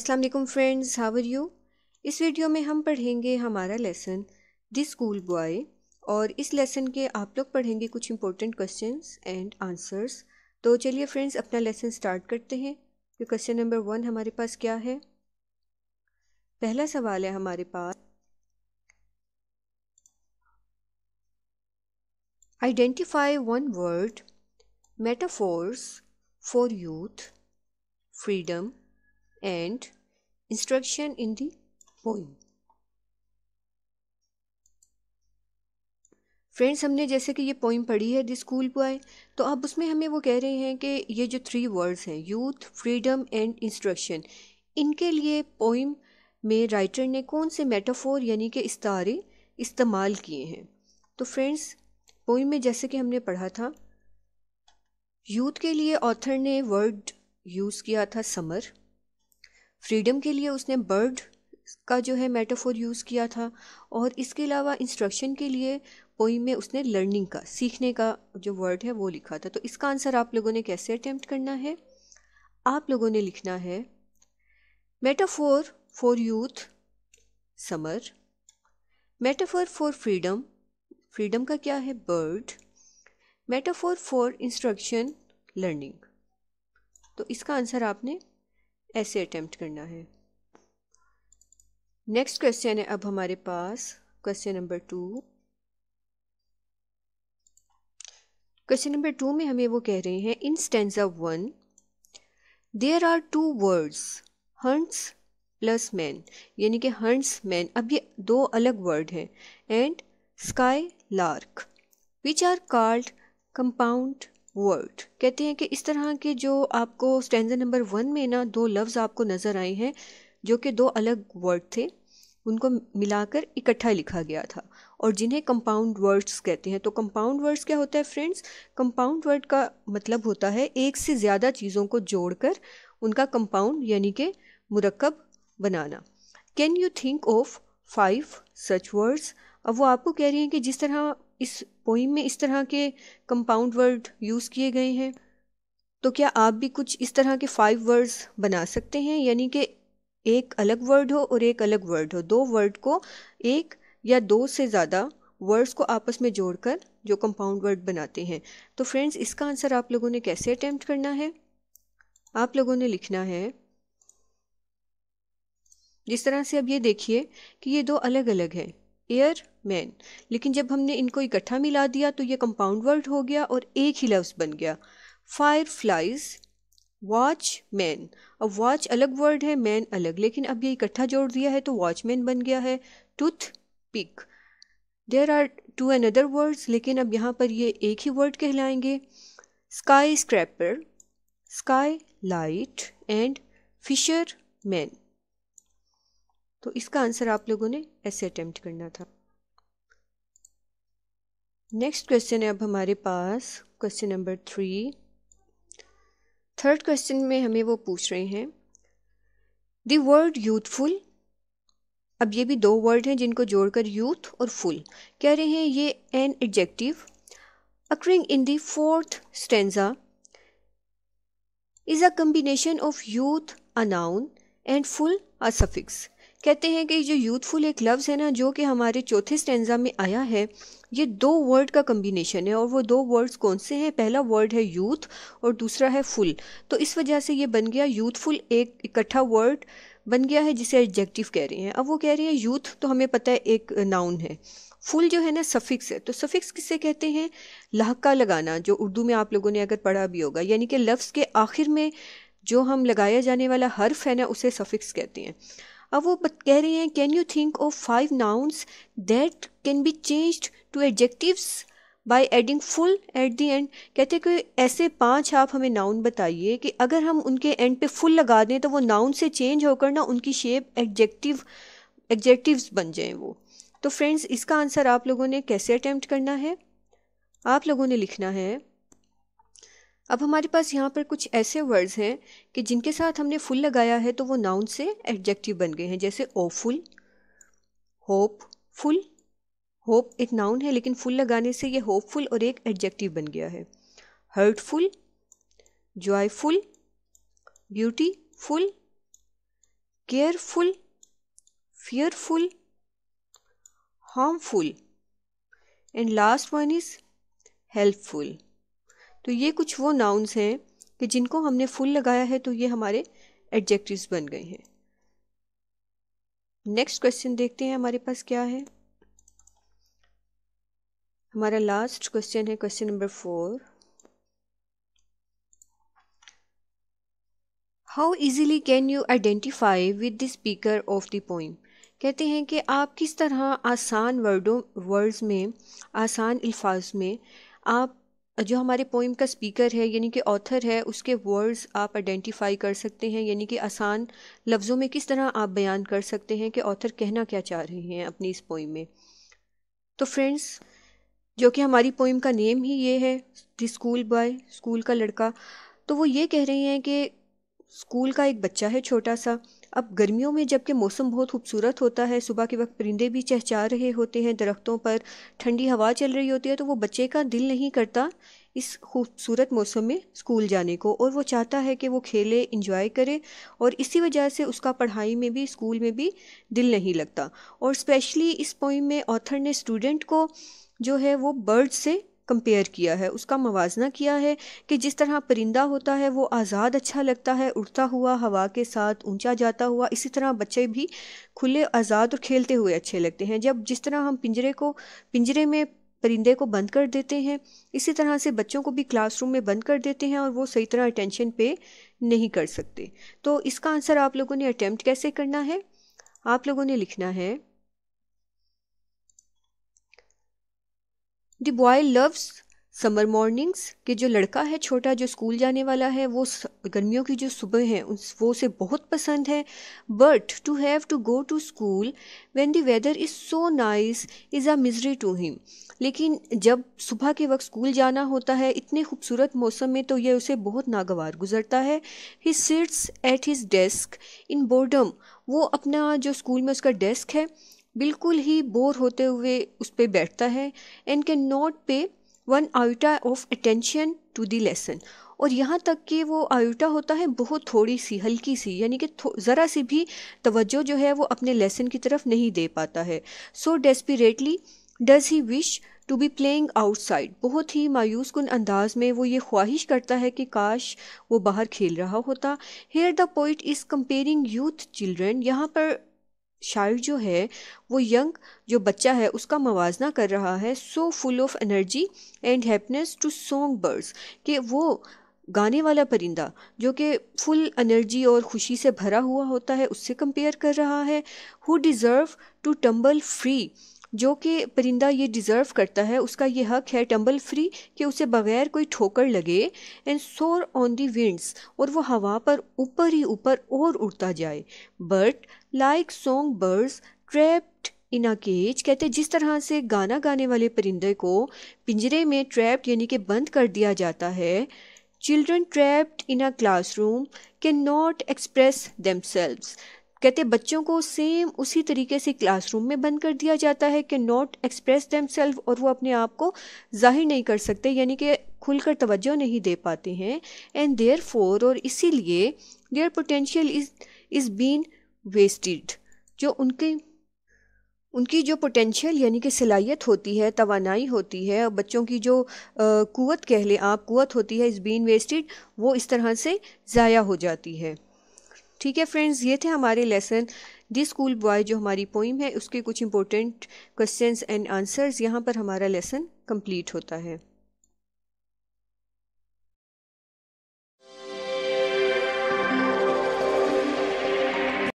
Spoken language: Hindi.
अस्सलाम वालेकुम फ्रेंड्स हाउ आर यू इस वीडियो में हम पढ़ेंगे हमारा लेसन द स्कूल बॉय और इस लेसन के आप लोग पढ़ेंगे कुछ इंपॉर्टेंट क्वेश्चंस एंड आंसर्स तो चलिए फ्रेंड्स अपना लेसन स्टार्ट करते हैं तो क्वेश्चन नंबर वन हमारे पास क्या है पहला सवाल है हमारे पास identify one word metaphors for youth freedom and instruction in the poem friends हमने जैसे कि ये पोइम पढ़ी है द स्कूल बॉय तो अब उसमें हमें वो कह रहे हैं कि ये जो थ्री वर्ड्स हैं यूथ फ्रीडम एंड इंस्ट्रक्शन इनके लिए पोइम में राइटर ने कौन से मेटाफोर यानी कि इस्तारे इस्तेमाल किए हैं तो फ्रेंड्स पोइम में जैसे कि हमने पढ़ा था यूथ के लिए ऑथर ने वर्ड यूज़ किया था समर फ्रीडम के लिए उसने बर्ड का जो है मेटाफोर यूज़ किया था और इसके अलावा इंस्ट्रक्शन के लिए पोई में उसने लर्निंग का सीखने का जो वर्ड है वो लिखा था तो इसका आंसर आप लोगों ने कैसे अटैम्प्ट करना है आप लोगों ने लिखना है metaphor for youth summer metaphor for freedom freedom का क्या है bird metaphor for instruction learning तो इसका आंसर आपने ऐसे अटैम्प्ट करना है नेक्स्ट क्वेश्चन है अब हमारे पास question number two question number two में हमें वो कह रहे हैं in stanza one there are two words hunts plus man यानी कि हंट्स मैन अब ये दो अलग वर्ड हैं and sky lark which are called compound word कहते हैं कि इस तरह के जो आपको स्टैंड नंबर वन में ना दो लफ्ज़ आपको नज़र आए हैं जो कि दो अलग वर्ड थे उनको मिलाकर इकट्ठा लिखा गया था और जिन्हें कंपाउंड वर्ड्स कहते हैं तो कंपाउंड वर्ड्स क्या होता है फ्रेंड्स कंपाउंड वर्ड का मतलब होता है एक से ज़्यादा चीज़ों को जोड़कर उनका कंपाउंड यानी कि मुरकब बनाना can you think of five such words अब वो आपको कह रही हैं कि जिस तरह इस पोइम में इस तरह के कंपाउंड वर्ड यूज़ किए गए हैं तो क्या आप भी कुछ इस तरह के फाइव वर्ड्स बना सकते हैं यानी कि एक अलग वर्ड हो और एक अलग वर्ड हो दो वर्ड को एक या दो से ज़्यादा वर्ड्स को आपस में जोड़कर जो कंपाउंड वर्ड बनाते हैं तो फ्रेंड्स इसका आंसर आप लोगों ने कैसे अटैम्प्ट करना है आप लोगों ने लिखना है जिस तरह से अब ये देखिए कि ये दो अलग अलग हैं एयर मैन लेकिन जब हमने इनको इकट्ठा मिला दिया तो ये कंपाउंड वर्ड हो गया और एक ही लफ्ज़ बन गया फायर फ्लाइज वॉच मैन अब वॉच अलग वर्ड है मैन अलग लेकिन अब ये इकट्ठा जोड़ दिया है तो वॉच मैन बन गया है tooth pick there are two another words लेकिन अब यहाँ पर ये एक ही वर्ड कहलाएंगे sky scraper sky light and fisher man तो इसका आंसर आप लोगों ने ऐसे अटेम्प्ट करना था नेक्स्ट क्वेश्चन है अब हमारे पास question number three third question में हमें वो पूछ रहे हैं द वर्ड यूथफुल अब ये भी दो वर्ड हैं जिनको जोड़कर यूथ और फुल कह रहे हैं ये an adjective occurring in the fourth stanza is a combination of youth a noun and ful a suffix कहते हैं कि जो यूथफुल एक लफ्ज़ है ना जो कि हमारे चौथे स्टेंजा में आया है ये दो वर्ड का कम्बिनेशन है और वो दो वर्ड्स कौन से हैं पहला वर्ड है यूथ और दूसरा है फुल तो इस वजह से ये बन गया यूथफुल एक इकट्ठा वर्ड बन गया है जिसे एडजेक्टिव कह रहे हैं अब वो कह रहे हैं यूथ तो हमें पता है एक नाउन है फुल जो है ना सफिक्स है तो सफिक्स किसे कहते हैं लहका लगाना जो उर्दू में आप लोगों ने अगर पढ़ा भी होगा यानी कि लफ्ज़ के आखिर में जो हम लगाया जाने वाला हर्फ है ना उसे सफिक्स कहते हैं अब वो कह रहे हैं can you think of five nouns that can be change to adjectives by adding ful at the end कहते हैं कि ऐसे पांच आप हमें नाउन बताइए कि अगर हम उनके एंड पे फुल लगा दें तो वो नाउन से चेंज होकर ना उनकी शेप एडजेक्टिव एडजेक्टिव्स बन जाएं वो तो फ्रेंड्स इसका आंसर आप लोगों ने कैसे अटैम्प्ट करना है आप लोगों ने लिखना है अब हमारे पास यहाँ पर कुछ ऐसे वर्ड्स हैं कि जिनके साथ हमने फुल लगाया है तो वो नाउन से एडजेक्टिव बन गए हैं जैसे ओफुल होप फुल होप एक नाउन है लेकिन फुल लगाने से ये होपफुल और एक एडजेक्टिव बन गया है hurtful joyful beautiful careful fearful, harmful and last one is helpful तो ये कुछ वो नाउन्स हैं कि जिनको हमने फुल लगाया है तो ये हमारे एडजेक्टिव्स बन गए हैं नेक्स्ट क्वेश्चन देखते हैं हमारे पास क्या है हमारा लास्ट क्वेश्चन है question number four how easily can you identify with the speaker of the poem कहते हैं कि आप किस तरह आसान वर्डों वर्ड्स में आसान अल्फाज में आप जो हमारे पोइम का स्पीकर है यानी कि ऑथर है उसके वर्ड्स आप आइडेंटिफाई कर सकते हैं यानी कि आसान लफ्ज़ों में किस तरह आप बयान कर सकते हैं कि ऑथर कहना क्या चाह रहे हैं अपनी इस पोइम में तो फ्रेंड्स जो कि हमारी पोइम का नेम ही ये है द स्कूल बॉय स्कूल का लड़का तो वो ये कह रही हैं कि स्कूल का एक बच्चा है छोटा सा अब गर्मियों में जबकि मौसम बहुत खूबसूरत होता है सुबह के वक्त परिंदे भी चहचा रहे होते हैं दरख्तों पर ठंडी हवा चल रही होती है तो वो बच्चे का दिल नहीं करता इस खूबसूरत मौसम में स्कूल जाने को और वो चाहता है कि वो खेले इंजॉय करे और इसी वजह से उसका पढ़ाई में भी स्कूल में भी दिल नहीं लगता और स्पेशली इस पोइम में ऑथर ने स्टूडेंट को जो है वो बर्ड से कंपेयर किया है उसका मवाजना किया है कि जिस तरह परिंदा होता है वो आज़ाद अच्छा लगता है उड़ता हुआ हवा के साथ ऊंचा जाता हुआ इसी तरह बच्चे भी खुले आज़ाद और खेलते हुए अच्छे लगते हैं जब जिस तरह हम पिंजरे को पिंजरे में परिंदे को बंद कर देते हैं इसी तरह से बच्चों को भी क्लासरूम में बंद कर देते हैं और वो सही तरह अटेंशन पे नहीं कर सकते तो इसका आंसर आप लोगों ने अटैम्प्ट कैसे करना है आप लोगों ने लिखना है the boy loves summer mornings के जो लड़का है छोटा जो स्कूल जाने वाला है वो गर्मियों की जो सुबह हैं उस वो उसे बहुत पसंद है but to have to go to school when the weather is so nice is a misery to him लेकिन जब सुबह के वक्त स्कूल जाना होता है इतने खूबसूरत मौसम में तो यह उसे बहुत नागवार गुजरता है he sits at his desk in boredom वो अपना जो स्कूल में उसका डेस्क है बिल्कुल ही बोर होते हुए उस पर बैठता है and can not pay one iota of attention to the lesson और यहाँ तक कि वो आयोटा होता है बहुत थोड़ी सी हल्की सी यानी कि ज़रा सी भी तवज्जो जो है वो अपने लेसन की तरफ नहीं दे पाता है so desperately does he wish to be playing outside बहुत ही मायूस कन अंदाज में वो ये ख्वाहिश करता है कि काश वो बाहर खेल रहा होता here the poet is comparing youth children यहाँ पर शायर जो है वो यंग जो बच्चा है उसका मवाजना कर रहा है so full of energy and happiness to song birds कि वो गाने वाला परिंदा जो कि फुल एनर्जी और खुशी से भरा हुआ होता है उससे कंपेयर कर रहा है who deserve to tumble free जो कि परिंदा ये डिज़र्व करता है उसका ये हक है टम्बल फ्री कि उसे बगैर कोई ठोकर लगे एंड सोर ऑन दी विंड्स और वो हवा पर ऊपर ही ऊपर और उड़ता जाए but like song birds trapped in a cage कहते जिस तरह से गाना गाने वाले परिंदे को पिंजरे में ट्रैप्ड यानी कि बंद कर दिया जाता है children trapped in a classroom can not express them कहते बच्चों को सेम उसी तरीके से क्लासरूम में बंद कर दिया जाता है कि नॉट एक्सप्रेस दैम सेल्फ और वो अपने आप को जाहिर नहीं कर सकते यानी कि खुलकर तवज्जो नहीं दे पाते हैं एंड देयर फोर और इसीलिए their potential is is been wasted जो उनके उनकी जो पोटेंशियल यानी कि सलाहियत होती है तोानाई होती है और बच्चों की जो कुत कह लें आप कुत होती है इस बीन वेस्टेड वो इस तरह से ज़ाया हो जाती है ठीक है फ्रेंड्स ये थे हमारे लेसन डी स्कूल बॉय जो हमारी पोइम है उसके कुछ इंपॉर्टेंट क्वेश्चंस एंड आंसर्स यहाँ पर हमारा लेसन कंप्लीट होता है